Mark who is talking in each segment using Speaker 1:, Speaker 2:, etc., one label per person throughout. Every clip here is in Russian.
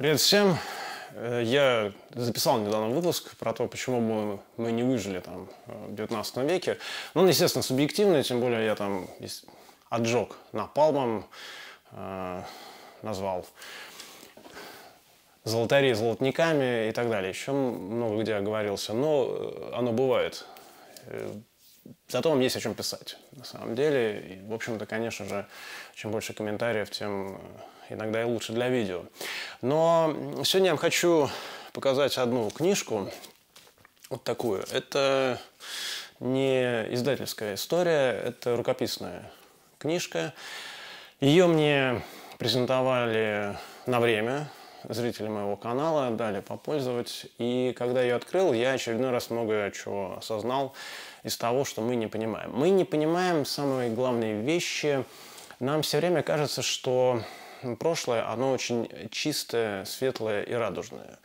Speaker 1: Привет всем! Э, я записал недавно выпуск про то, почему мы, мы не выжили там э, в 19 веке. Но ну, естественно, субъективный, тем более я там отжег напалмом, э, назвал золотарей золотниками и так далее. Еще много где оговорился, но э, оно бывает. Зато вам есть о чем писать, на самом деле. И, в общем-то, конечно же, чем больше комментариев, тем иногда и лучше для видео. Но сегодня я вам хочу показать одну книжку, вот такую. Это не издательская история, это рукописная книжка. Ее мне презентовали на время зрители моего канала, дали попользовать. И когда я открыл, я очередной раз много чего осознал из того, что мы не понимаем. Мы не понимаем самые главные вещи. Нам все время кажется, что прошлое, оно очень чистое, светлое и радужное.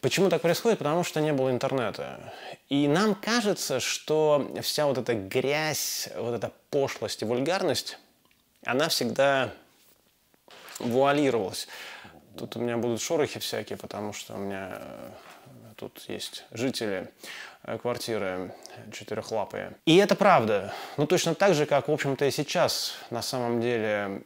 Speaker 1: Почему так происходит? Потому что не было интернета. И нам кажется, что вся вот эта грязь, вот эта пошлость и вульгарность, она всегда вуалировалась. Тут у меня будут шорохи всякие, потому что у меня э, тут есть жители Э, квартиры четырехлапые. И это правда. Ну, точно так же, как, в общем-то, и сейчас на самом деле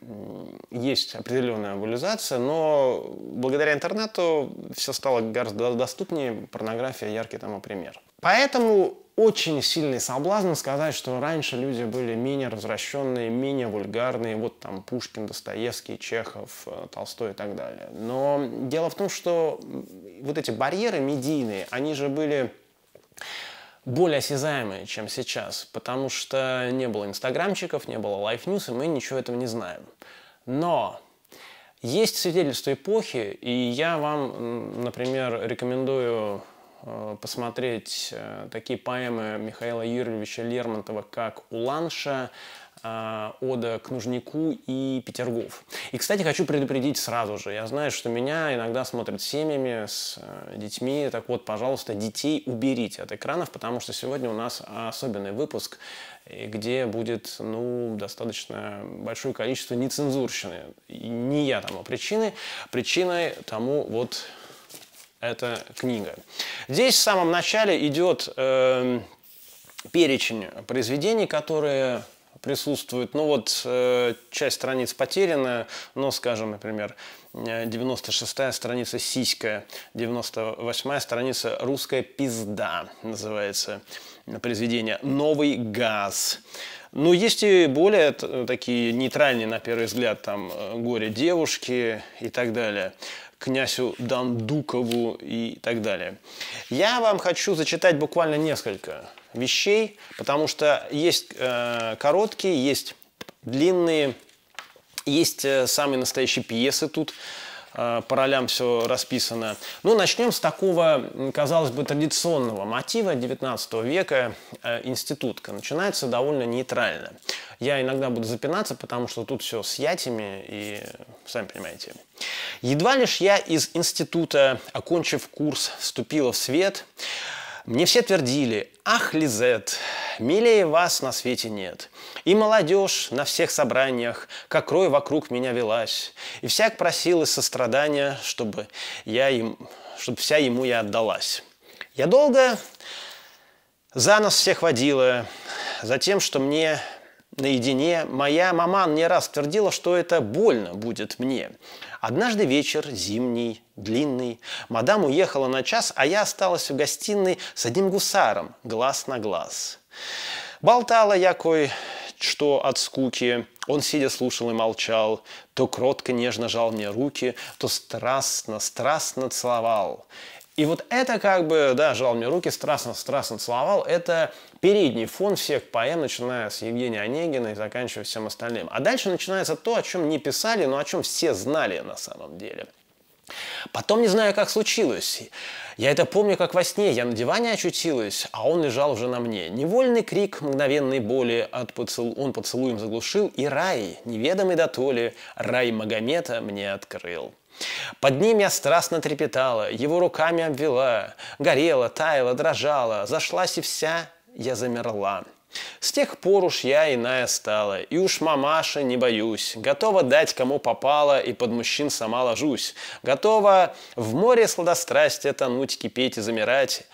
Speaker 1: есть определенная валюзация, но благодаря интернету все стало гораздо доступнее, порнография яркий тому пример. Поэтому очень сильный соблазн сказать, что раньше люди были менее развращенные, менее вульгарные, вот там Пушкин, Достоевский, Чехов, э, Толстой и так далее. Но дело в том, что вот эти барьеры медийные, они же были более осязаемые, чем сейчас, потому что не было инстаграмчиков, не было лайф-ньюс, и мы ничего этого не знаем. Но есть свидетельство эпохи, и я вам, например, рекомендую э, посмотреть э, такие поэмы Михаила Юрьевича Лермонтова, как «Уланша», Э, Ода э, к Нужнику и петергов. И, кстати, хочу предупредить сразу же. Я знаю, что меня иногда смотрят с семьями, с э, детьми. Так вот, пожалуйста, детей уберите от экранов, потому что сегодня у нас особенный выпуск, где будет, ну, достаточно большое количество нецензурщины. И не я тому причиной, Причиной тому вот эта книга. Здесь в самом начале идет э, перечень произведений, которые присутствует. Ну вот, э, часть страниц потеряна, но, скажем, например, 96-я э, страница «Сиська», 98-я страница «Русская пизда» называется произведение «Новый газ». Но ну, есть и более такие нейтральные, на первый взгляд, там э, «Горе девушки» и так далее князю Дандукову и так далее. Я вам хочу зачитать буквально несколько вещей, потому что есть э, короткие, есть длинные, есть э, самые настоящие пьесы тут э, по ролям все расписано. Ну, начнем с такого, казалось бы, традиционного мотива 19 века э, институтка. Начинается довольно нейтрально. Я иногда буду запинаться, потому что тут все с ятями и, сами понимаете. Едва лишь я из института, окончив курс, вступила в свет – мне все твердили, ах, Лизет, милее вас на свете нет. И молодежь на всех собраниях, как рой вокруг меня велась. И всяк просил из сострадания, чтобы я им, чтобы вся ему я отдалась. Я долго за нас всех водила, за тем, что мне наедине моя мама не раз твердила, что это больно будет мне. Однажды вечер зимний длинный. Мадам уехала на час, а я осталась в гостиной с одним гусаром, глаз на глаз. Болтала я кое-что от скуки. Он, сидя, слушал и молчал. То кротко, нежно жал мне руки, то страстно, страстно целовал. И вот это как бы, да, жал мне руки, страстно-страстно целовал, это передний фон всех поэм, начиная с Евгения Онегина и заканчивая всем остальным. А дальше начинается то, о чем не писали, но о чем все знали на самом деле. Потом не знаю, как случилось. Я это помню, как во сне. Я на диване очутилась, а он лежал уже на мне. Невольный крик мгновенной боли от поцел... он поцелуем заглушил, и рай, неведомый до толи, рай Магомета мне открыл. Под ним я страстно трепетала, его руками обвела, горела, таяла, дрожала, зашлась и вся я замерла. С тех пор уж я иная стала, и уж мамаша не боюсь, готова дать кому попало и под мужчин сама ложусь, готова в море сладострастия тонуть, кипеть и замирать.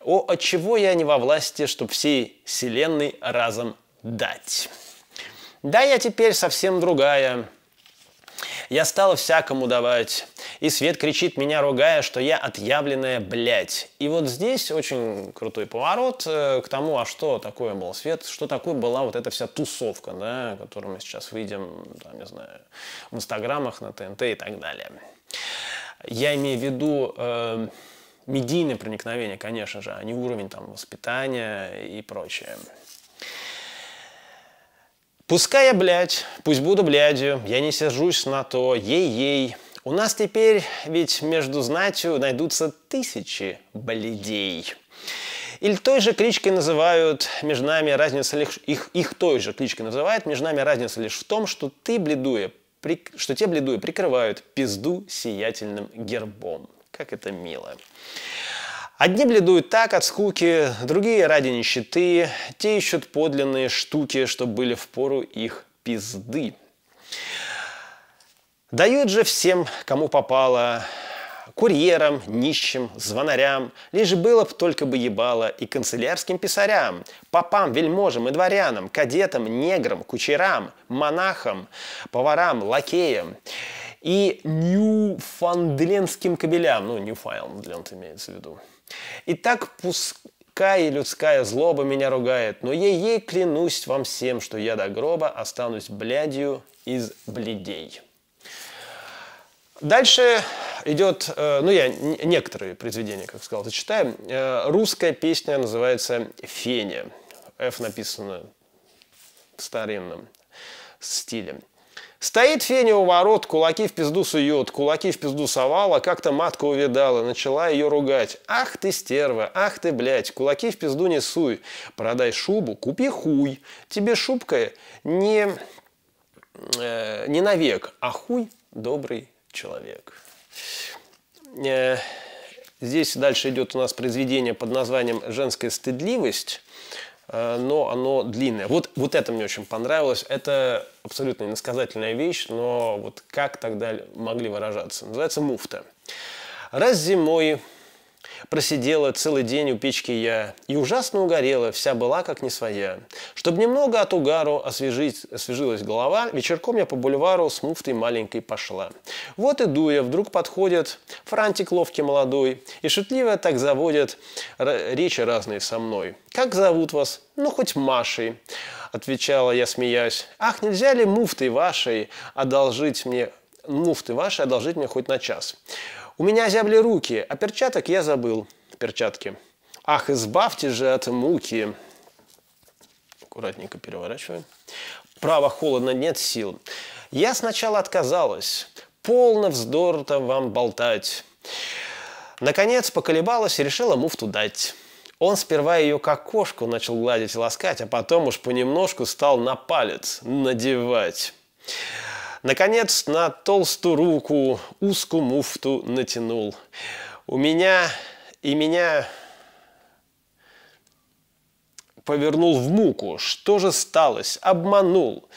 Speaker 1: О, от чего я не во власти, чтоб всей вселенной разом дать. Да я теперь совсем другая, я стала всякому давать. И свет кричит меня, ругая, что я отъявленная блядь. И вот здесь очень крутой поворот э, к тому, а что такое был свет, что такое была вот эта вся тусовка, да, которую мы сейчас видим, там, не знаю, в инстаграмах, на ТНТ и так далее. Я имею в виду э, медийное проникновение, конечно же, а не уровень там воспитания и прочее. Пускай я блядь, пусть буду блядью, я не сержусь на то, ей-ей. У нас теперь ведь между знатью найдутся тысячи блядей. Или той же кличкой называют, между нами разница лишь... Их, их той же кличкой называют, между нами разница лишь в том, что ты, бледуя, при, что те бледуя прикрывают пизду сиятельным гербом. Как это мило. Одни бледуют так от скуки, другие ради нищеты, те ищут подлинные штуки, чтобы были в пору их пизды. Дают же всем, кому попало, курьерам, нищим, звонарям, лишь было б только бы ебало и канцелярским писарям, попам, вельможам и дворянам, кадетам, неграм, кучерам, монахам, поварам, лакеям и ньюфандлендским кабелям, ну, Ньюфайлендленд имеется в виду. И так пускай людская злоба меня ругает, но ей-ей клянусь вам всем, что я до гроба останусь блядью из бледей. Дальше идет, э, ну я некоторые произведения, как сказал, зачитаю. Э, русская песня называется «Феня». F написано в старинном стиле. Стоит Феня у ворот, кулаки в пизду сует, кулаки в пизду совала, как-то матка увидала, начала ее ругать. Ах ты стерва, ах ты блядь, кулаки в пизду не суй, продай шубу, купи хуй. Тебе шубка не, э, не навек, а хуй добрый человек. Э, здесь дальше идет у нас произведение под названием «Женская стыдливость». Э, но оно длинное. Вот, вот это мне очень понравилось. Это абсолютно иносказательная вещь, но вот как тогда могли выражаться? Называется муфта. Раз зимой Просидела целый день у печки я, и ужасно угорела, вся была как не своя. Чтобы немного от угару освежить, освежилась голова, вечерком я по бульвару с муфтой маленькой пошла. Вот иду я, вдруг подходит Франтик ловкий молодой, и шутливо так заводит речи разные со мной. «Как зовут вас?» «Ну, хоть Машей», — отвечала я, смеясь. «Ах, нельзя ли муфтой вашей одолжить мне муфты ваши одолжить мне хоть на час. У меня зябли руки, а перчаток я забыл. Перчатки. Ах, избавьте же от муки. Аккуратненько переворачиваю. Право холодно, нет сил. Я сначала отказалась. Полно вздор там вам болтать. Наконец поколебалась и решила муфту дать. Он сперва ее как кошку начал гладить и ласкать, а потом уж понемножку стал на палец надевать. Наконец на толстую руку узкую муфту натянул. У меня и меня повернул в муку. Что же сталось? Обманул.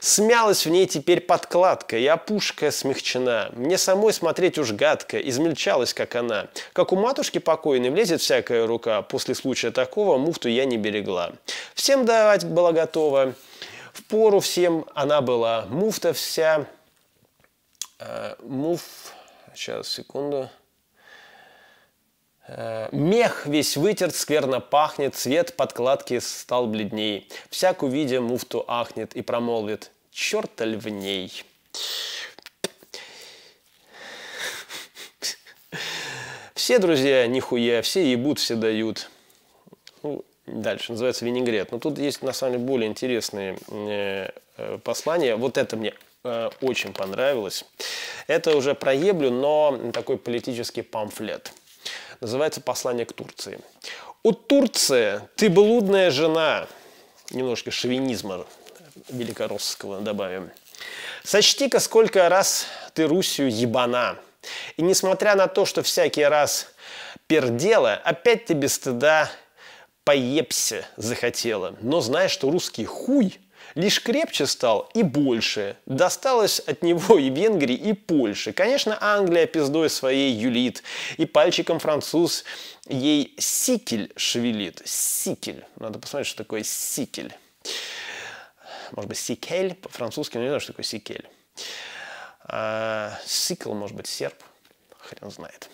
Speaker 1: Смялась в ней теперь подкладка, и опушка смягчена. Мне самой смотреть уж гадко, измельчалась, как она. Как у матушки покойной влезет всякая рука, после случая такого муфту я не берегла. Всем давать была готова пору всем она была. Муфта вся... Э, муф... Сейчас, секунду. Э, мех весь вытерт, скверно пахнет, цвет подкладки стал бледней. Всяк увидя, муфту ахнет и промолвит «Черта ль в ней?». Все друзья нихуя, все ебут, все дают. Ну, Дальше называется винегрет. Но тут есть на самом деле более интересные э, э, послания. Вот это мне э, очень понравилось. Это уже проеблю, но такой политический памфлет. Называется «Послание к Турции». «У Турции ты блудная жена». Немножко шовинизма великорусского добавим. «Сочти-ка, сколько раз ты Русью ебана. И несмотря на то, что всякий раз пердела, опять ты без стыда поебся захотела. Но зная, что русский хуй лишь крепче стал и больше. Досталось от него и Венгрии, и Польше. Конечно, Англия пиздой своей юлит, и пальчиком француз ей сикель шевелит. Сикель. Надо посмотреть, что такое сикель. Может быть, сикель по-французски, но ну, не знаю, что такое сикель. А, сикл, может быть, серп. Хрен знает.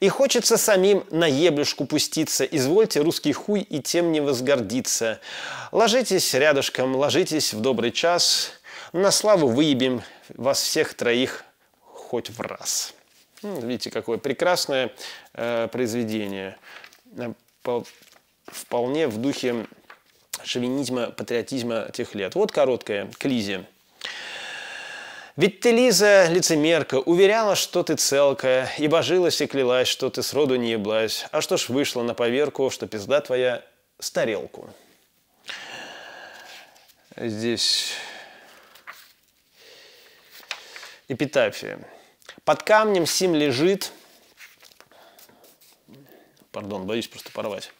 Speaker 1: И хочется самим на еблюшку пуститься, извольте русский хуй и тем не возгордиться. Ложитесь рядышком, ложитесь в добрый час, на славу выебим вас всех троих хоть в раз. Ну, видите, какое прекрасное э, произведение. Э, по, вполне в духе шовинизма, патриотизма тех лет. Вот короткое, к Лизе. Ведь ты, Лиза, лицемерка, уверяла, что ты целка, и божилась и клялась, что ты сроду не еблась. А что ж вышла на поверку, что пизда твоя с тарелку. Здесь эпитафия. Под камнем сим лежит... Пардон, боюсь просто порвать.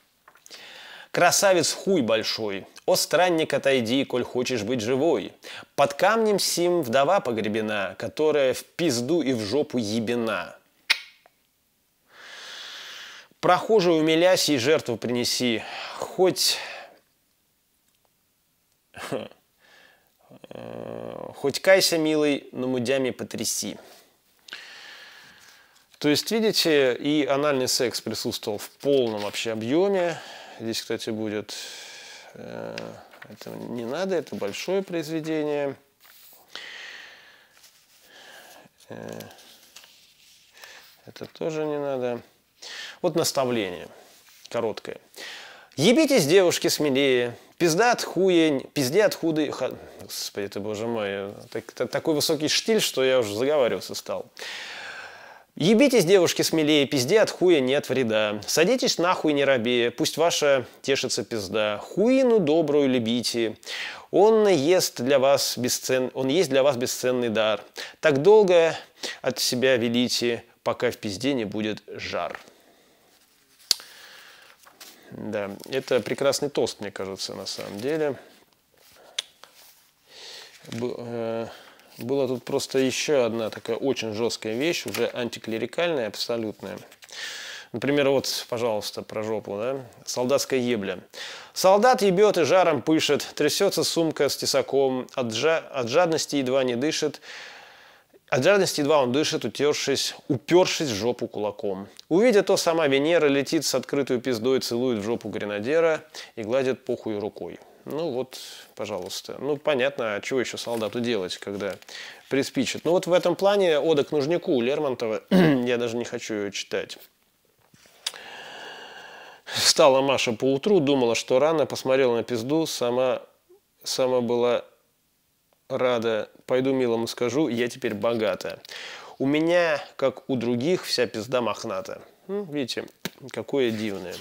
Speaker 1: Красавец хуй большой, «О, странник, отойди, коль хочешь быть живой! Под камнем сим вдова погребена, которая в пизду и в жопу ебена!» Прохожий умилясь и жертву принеси, хоть... Хоть кайся, милый, но мудями потряси. То есть, видите, и анальный секс присутствовал в полном вообще объеме. Здесь, кстати, будет Э, это не надо, это большое произведение. Э, это тоже не надо. Вот наставление короткое. Ебитесь, девушки, смелее. Пизда от хуя, пизде от худы... Ха... Господи ты, боже мой, э, так, так, такой высокий штиль, что я уже заговариваться стал. Ебитесь, девушки, смелее, пизде от хуя нет вреда. Садитесь нахуй не рабе, пусть ваша тешится пизда. Хуину добрую любите. Он ест для вас бесцен... Он есть для вас бесценный дар. Так долго от себя велите, пока в пизде не будет жар. Да, это прекрасный тост, мне кажется, на самом деле. Б... Э, была тут просто еще одна такая очень жесткая вещь, уже антиклерикальная, абсолютная. Например, вот, пожалуйста, про жопу, да? Солдатская ебля. Солдат ебет и жаром пышет, трясется сумка с тесаком, от, жа... от жадности едва не дышит, от жадности едва он дышит, утершись, упершись в жопу кулаком. Увидя то, сама Венера летит с открытой пиздой, целует в жопу гренадера и гладит похуй рукой. Ну вот, пожалуйста. Ну понятно, а чего еще солдату делать, когда приспичит. Ну вот в этом плане «Ода к нужнику» Лермонтова я даже не хочу ее читать. Встала Маша поутру, думала, что рано, посмотрела на пизду, сама, сама была рада. Пойду милому скажу, я теперь богата. У меня, как у других, вся пизда мохната. видите, какое дивное.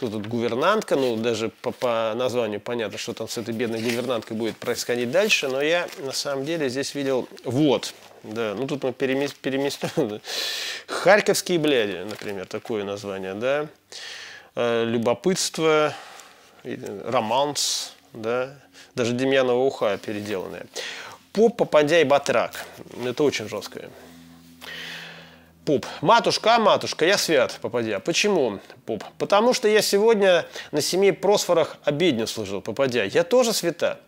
Speaker 1: Тут вот гувернантка, ну даже по, по названию понятно, что там с этой бедной гувернанткой будет происходить дальше, но я на самом деле здесь видел вот. Да, ну тут мы переместим. Харьковские бляди, например, такое название, да. Э, любопытство, романс, да. Даже Демьянова уха переделанная. Поп, попадя и батрак. Это очень жесткое. Пуп. Матушка, а, матушка, я свят, попадя. Почему, Пуп? Потому что я сегодня на семи просфорах обедню служил, попадя. Я тоже свята.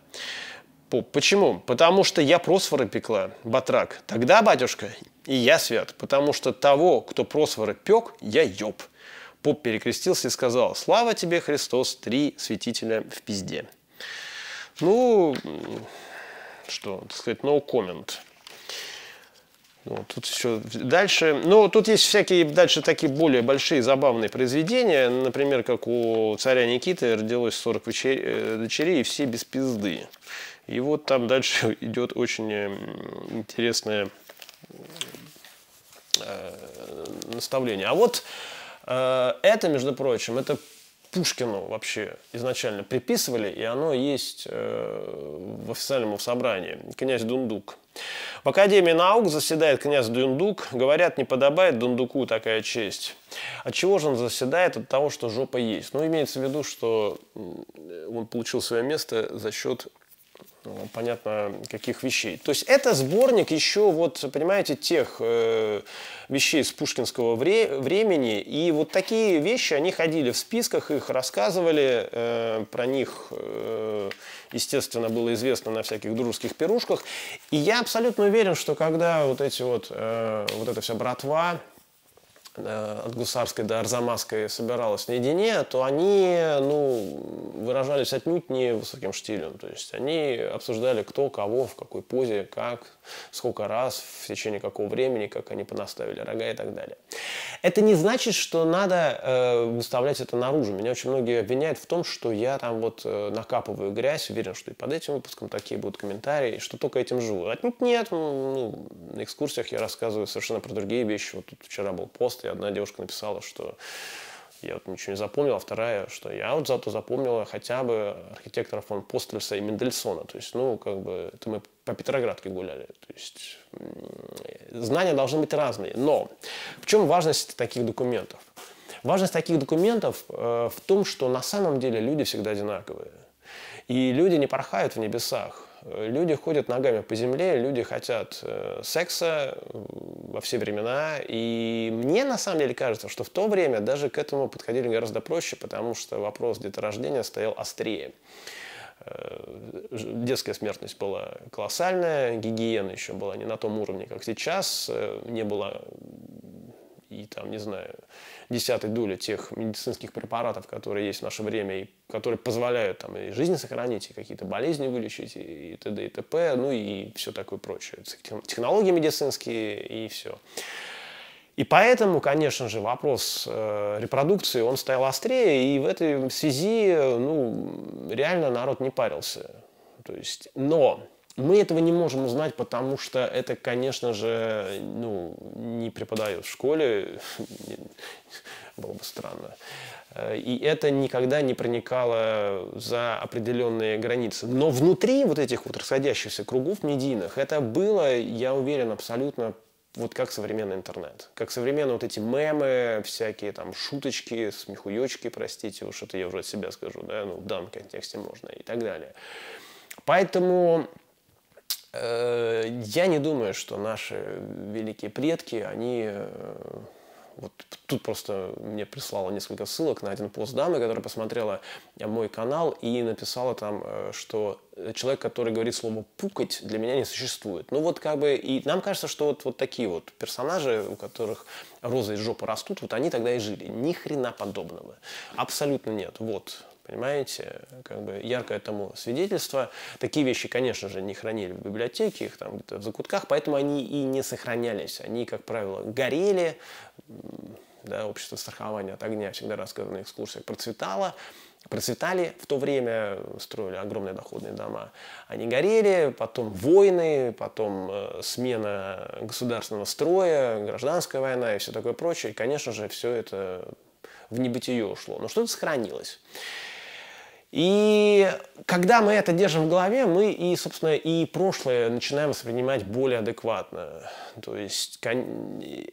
Speaker 1: Пуп. Почему? Потому что я просфоры пекла, батрак. Тогда, батюшка, и я свят, потому что того, кто просфоры пек, я ёб. Пуп перекрестился и сказал, слава тебе, Христос, три святителя в пизде. Ну, что, так сказать, no comment. Вот, тут еще дальше. Ну, тут есть всякие дальше такие более большие забавные произведения. Например, как у царя Никиты родилось 40 вечер... Э, дочерей, и все без пизды. И вот там дальше идет очень э, интересное э, наставление. А вот это, между прочим, это Пушкину вообще изначально приписывали, и оно есть в официальном собрании. Князь Дундук в Академии наук заседает князь Дундук. Говорят, не подобает Дундуку такая честь. От а чего же он заседает? От того, что жопа есть. Ну, имеется в виду, что он получил свое место за счет ну, понятно каких вещей. То есть это сборник еще вот, понимаете, тех э, вещей с пушкинского вре- времени. И вот такие вещи, они ходили в списках, их рассказывали, э, про них, э, естественно, было известно на всяких дружеских пирушках. И я абсолютно уверен, что когда вот эти вот, э, вот эта вся братва, Э, от Гусарской до Арзамасской собиралась наедине, то они ну, выражались отнюдь не высоким штилем. То есть они обсуждали кто, кого, в какой позе, как, сколько раз, в течение какого времени, как они понаставили рога и так далее. Это не значит, что надо э, выставлять это наружу. Меня очень многие обвиняют в том, что я там вот э, накапываю грязь, уверен, что и под этим выпуском такие будут комментарии, что только этим живу. Отнюдь нет. Ну, на экскурсиях я рассказываю совершенно про другие вещи. Вот тут вчера был пост, и одна девушка написала, что я вот ничего не запомнила, а вторая, что я вот зато запомнила хотя бы архитекторов фон Постельса и Мендельсона. То есть, ну, как бы, это мы по Петроградке гуляли. То есть, знания должны быть разные. Но в чем важность таких документов? Важность таких документов э, в том, что на самом деле люди всегда одинаковые. И люди не порхают в небесах. Люди ходят ногами по земле, люди хотят э, секса во все времена. И мне на самом деле кажется, что в то время даже к этому подходили гораздо проще, потому что вопрос деторождения стоял острее э, детская смертность была колоссальная, гигиена еще была не на том уровне, как сейчас, э, не было и там, не знаю, десятой доли тех медицинских препаратов, которые есть в наше время, и которые позволяют там и жизнь сохранить, и какие-то болезни вылечить, и т.д. и т.п., ну и все такое прочее. Технологии медицинские и все. И поэтому, конечно же, вопрос э, репродукции, он стоял острее, и в этой связи, ну, реально народ не парился. То есть, но мы этого не можем узнать, потому что это, конечно же, ну, не преподают в школе. Было бы странно. Э, и это никогда не проникало за определенные границы. Но внутри вот этих вот расходящихся кругов медийных это было, я уверен, абсолютно вот как современный интернет. Как современные вот эти мемы, всякие там шуточки, смехуёчки, простите, уж это я уже от себя скажу, да, ну в данном контексте можно и так далее. Поэтому я не думаю, что наши великие предки, они... Э, вот тут просто мне прислала несколько ссылок на один пост дамы, которая посмотрела э, мой канал и написала там, э, что человек, который говорит слово «пукать», для меня не существует. Ну вот как бы и нам кажется, что вот, вот такие вот персонажи, у которых розы из жопы растут, вот они тогда и жили. Ни хрена подобного. Абсолютно нет. Вот. Понимаете, как бы яркое тому свидетельство. Такие вещи, конечно же, не хранили в библиотеке, их там где-то в закутках, поэтому они и не сохранялись. Они, как правило, горели, да, общество страхования от огня всегда рассказано на экскурсиях процветало, процветали в то время, строили огромные доходные дома. Они горели, потом войны, потом э, смена государственного строя, гражданская война и все такое прочее. И, конечно же, все это в небытие ушло. Но что-то сохранилось. И когда мы это держим в голове, мы и, собственно, и прошлое начинаем воспринимать более адекватно. То есть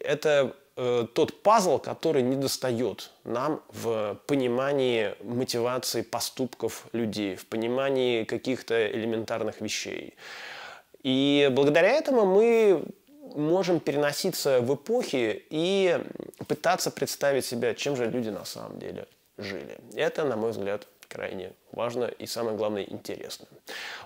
Speaker 1: это э, тот пазл, который не достает нам в понимании мотивации поступков людей, в понимании каких-то элементарных вещей. И благодаря этому мы можем переноситься в эпохи и пытаться представить себя, чем же люди на самом деле жили. Это, на мой взгляд, крайне важно и, самое главное, интересно.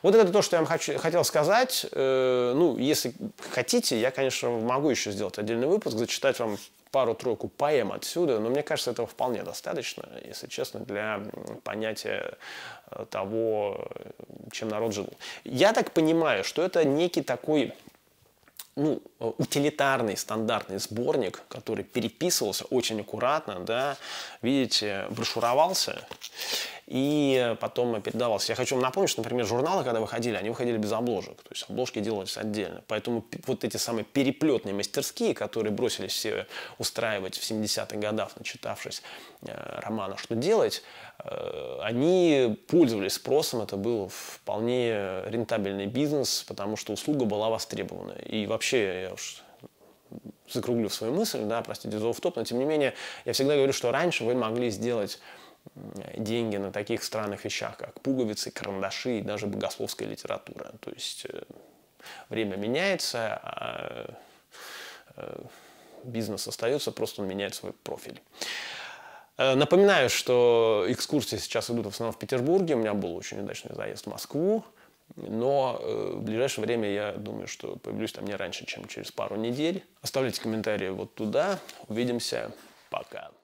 Speaker 1: Вот это то, что я вам хочу, хотел сказать. Э, ну, если хотите, я, конечно, могу еще сделать отдельный выпуск, зачитать вам пару-тройку поэм отсюда, но мне кажется, этого вполне достаточно, если честно, для понятия э, того, э, чем народ жил. Я так понимаю, что это некий такой ну, э, утилитарный стандартный сборник, который переписывался очень аккуратно, да, видите, брошуровался и потом передавался. Я хочу вам напомнить, что, например, журналы, когда выходили, они выходили без обложек, то есть обложки делались отдельно. Поэтому вот эти самые переплетные мастерские, которые бросились все устраивать в 70-х годах, начитавшись э, романа «Что делать?», Э, они пользовались спросом, это был вполне рентабельный бизнес, потому что услуга была востребована. И вообще, я уж закруглю свою мысль, да, простите за топ но тем не менее, я всегда говорю, что раньше вы могли сделать деньги на таких странных вещах, как пуговицы, карандаши и даже богословская литература. То есть э, время меняется, а э, бизнес остается, просто он меняет свой профиль. Э, напоминаю, что экскурсии сейчас идут в основном в Петербурге. У меня был очень удачный заезд в Москву. Но э, в ближайшее время я думаю, что появлюсь там не раньше, чем через пару недель. Оставляйте комментарии вот туда. Увидимся. Пока.